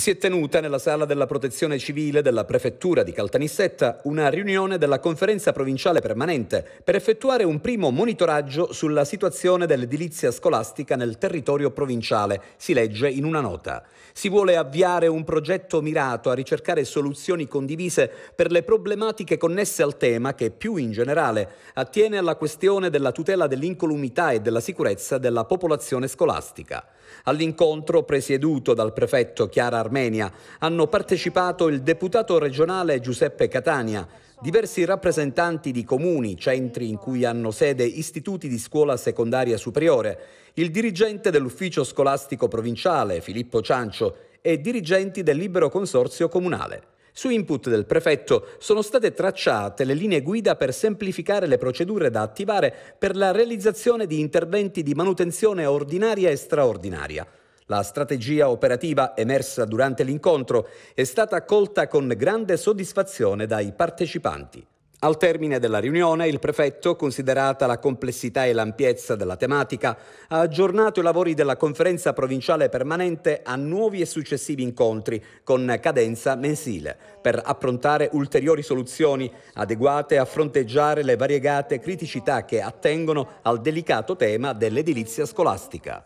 si è tenuta nella sala della protezione civile della prefettura di Caltanissetta una riunione della conferenza provinciale permanente per effettuare un primo monitoraggio sulla situazione dell'edilizia scolastica nel territorio provinciale, si legge in una nota. Si vuole avviare un progetto mirato a ricercare soluzioni condivise per le problematiche connesse al tema che più in generale attiene alla questione della tutela dell'incolumità e della sicurezza della popolazione scolastica. All'incontro presieduto dal prefetto Chiara Armenia. Hanno partecipato il deputato regionale Giuseppe Catania, diversi rappresentanti di comuni, centri in cui hanno sede istituti di scuola secondaria superiore, il dirigente dell'ufficio scolastico provinciale Filippo Ciancio e dirigenti del libero consorzio comunale. Su input del prefetto sono state tracciate le linee guida per semplificare le procedure da attivare per la realizzazione di interventi di manutenzione ordinaria e straordinaria. La strategia operativa emersa durante l'incontro è stata accolta con grande soddisfazione dai partecipanti. Al termine della riunione il prefetto, considerata la complessità e l'ampiezza della tematica, ha aggiornato i lavori della conferenza provinciale permanente a nuovi e successivi incontri con cadenza mensile per approntare ulteriori soluzioni adeguate a fronteggiare le variegate criticità che attengono al delicato tema dell'edilizia scolastica.